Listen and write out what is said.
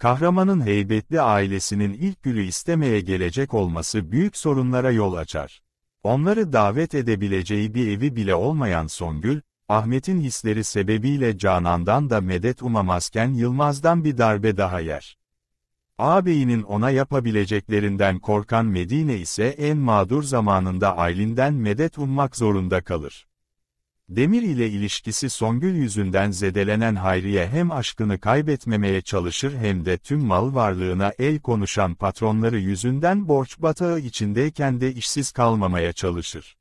Kahramanın heybetli ailesinin ilk gülü istemeye gelecek olması büyük sorunlara yol açar. Onları davet edebileceği bir evi bile olmayan Songül, Ahmet'in hisleri sebebiyle Canan'dan da medet umamazken Yılmaz'dan bir darbe daha yer. Ağabeyinin ona yapabileceklerinden korkan Medine ise en mağdur zamanında Aylin'den medet ummak zorunda kalır. Demir ile ilişkisi Songül yüzünden zedelenen Hayriye hem aşkını kaybetmemeye çalışır hem de tüm mal varlığına el konuşan patronları yüzünden borç batağı içindeyken de işsiz kalmamaya çalışır.